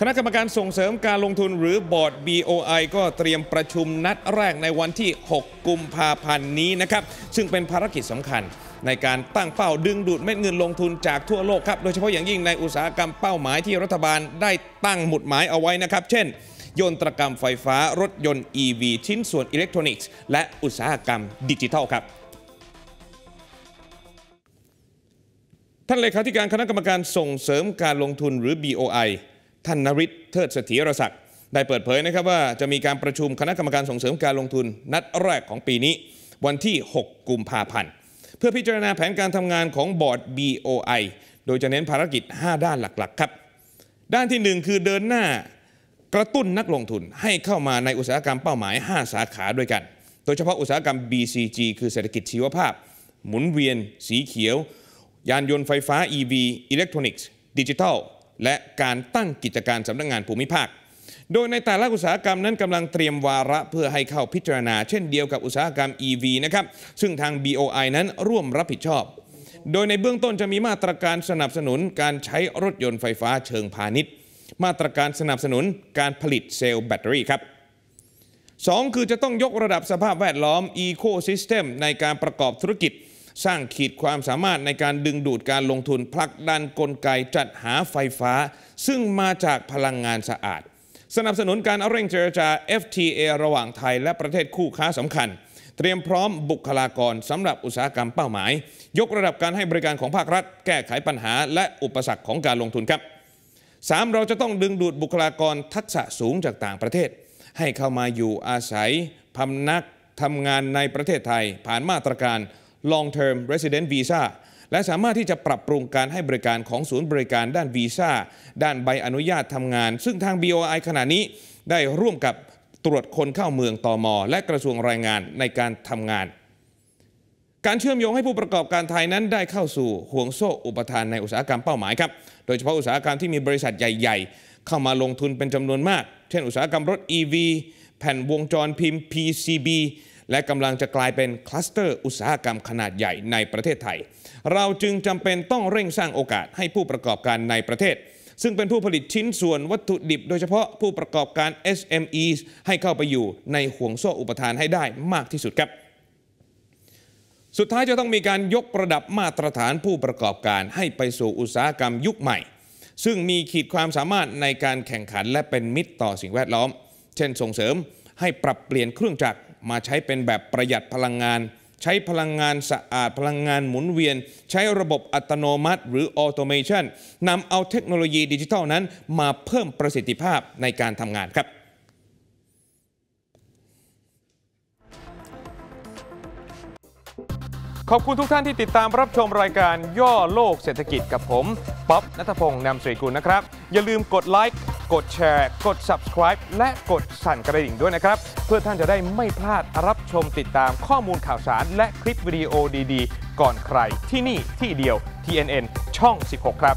คณะกรรมการส่งเสริมการลงทุนหรือบอร์ด BOI ก็เตรียมประชุมนัดแรกในวันที่ 6 กุมภาพันธ์นี้นะครับ ซึ่งเป็นภารกิจสำคัญในการตั้งเป้าดึงดูดเม็ดเงินลงทุนจากทั่วโลกครับ โดยเฉพาะอย่างยิ่งในอุตสาหกรรมเป้าหมายที่รัฐบาลได้ตั้งหมุดหมายเอาไว้นะครับ เช่น ยนตรกรรมไฟฟ้ารถยนต์ EV ชิ้นส่วนอิเล็กทรอนิกส์และอุตสาหกรรมดิจิทัลครับท่านเลขาธิการคณะกรรมการส่งเสริมการลงทุนหรือ BOI ท่านนริศเทิดเสถียรศักดิ์ได้เปิดเผยนะครับว่าจะมีการประชุมคณะกรรมการส่งเสริมการลงทุนนัดแรกของปีนี้วันที่ 6 กุมภาพันธ์ เพื่อพิจารณาแผนการทำงานของบอร์ด BOI โดยจะเน้นภารกิจ 5 ด้านหลักๆ ครับ ด้านที่ 1 คือเดินหน้ากระตุ้นนักลงทุน ให้เข้ามาในอุตสาหกรรมเป้าหมาย 5 สาขาด้วยกัน โดยเฉพาะอุตสาหกรรม BCG คือเศรษฐกิจชีวภาพ หมุนเวียน สีเขียว ยานยนต์ไฟฟ้า EV อิเล็กทรอนิกส์ดิจิทัลและการตั้งกิจการสำนักงงานภูมิภาค โดยในแต่ละอุตสาหกรรมนั้นกำลังเตรียมวาระเพื่อให้เข้าพิจารณา เช่นเดียวกับอุตสาหกรรม EV นะครับ ซึ่งทาง BOI นั้นร่วมรับผิดชอบ โดยในเบื้องต้นจะมีมาตรการสนับสนุน การใช้รถยนต์ไฟฟ้าเชิงพาณิชย์ มาตรการสนับสนุนการผลิตเซลล์แบตเตอรี่ครับ2คือจะต้องยกระดับสภาพแวดล้อม Ecosystem ในการประกอบธุรกิจสร้างขีดความสามารถในการดึงดูดการลงทุนผลักดันกลไก จัดหาไฟฟ้า ซึ่งมาจากพลังงานสะอาด สนับสนุนการเร่งเจรจา FTA ระหว่างไทยและประเทศคู่ค้าสำคัญ เตรียมพร้อมบุคลากรสำหรับอุตสาหกรรมเป้าหมาย ยกระดับการให้บริการของภาครัฐ แก้ไขปัญหา และอุปสรรคของการลงทุนครับ 3. เราจะต้องดึงดูดบุคลากรทักษะสูงจากต่างประเทศ ให้เข้ามาอยู่อาศัยพำนักทำงานในประเทศไทยผ่านมาตรการ long term resident visa และสามารถที่จะปรับปรุงการให้บริการของศูนย์บริการด้านวีซ่าด้านใบอนุญาตทำงาน ซึ่งทาง BOI ขณะนี้ได้ร่วมกับตรวจคนเข้าเมืองตอมอและกระทรวงแรงงานในการทำงาน การเชื่อมโยงให้ผู้ประกอบการไทยนั้นได้เข้าสู่ ห่วงโซ่อุปทานในอุตสาหกรรมเป้าหมายครับโดยเฉพาะอุตสาหกรรมที่มีบริษัทใหญ่ ๆ เข้ามาลงทุนเป็นจำนวนมาก เช่นอุตสาหกรรมรถ EV แผ่นวงจรพิมพ์ PCB และกำลังจะกลายเป็นคลัสเตอร์อุตสาหกรรมขนาดใหญ่ในประเทศไทย เราจึงจำเป็นต้องเร่งสร้างโอกาสให้ผู้ประกอบการในประเทศ ซึ่งเป็นผู้ผลิตชิ้นส่วนวัตถุดิบ โดยเฉพาะผู้ประกอบการ SMEs ให้เข้าไปอยู่ในห่วงโซ่อุปทานให้ได้มากที่สุดครับ สุดท้ายจะต้องมีการยกระดับมาตรฐานผู้ประกอบการให้ไปสู่อุตสาหกรรมยุคใหม่ ซึ่งมีขีดความสามารถในการแข่งขันและเป็นมิตรต่อสิ่งแวดล้อม เช่นส่งเสริม ให้ปรับเปลี่ยนเครื่องจักรมาใช้เป็นแบบประหยัดพลังงาน ใช้พลังงานสะอาดพลังงานหมุนเวียน ใช้ระบบอัตโนมัติหรือออโตเมชันนำเอาเทคโนโลยีดิจิทัลนั้น มาเพิ่มประสิทธิภาพในการทำงานครับ ขอบคุณทุกท่านที่ติดตามรับชมรายการย่อโลกเศรษฐกิจกับผม ป๊อบนัทพงศ์นำสริกุลนะครับ อย่าลืมกดไลค์กดแชร์ กด subscribe และกดสั่นกระดิ่งด้วยนะครับ เพื่อท่านจะได้ไม่พลาดรับชมติดตามข้อมูลข่าวสาร และคลิปวิดีโอดีๆ ก่อนใคร ที่นี่ที่เดียว TNN ช่อง 16 ครับ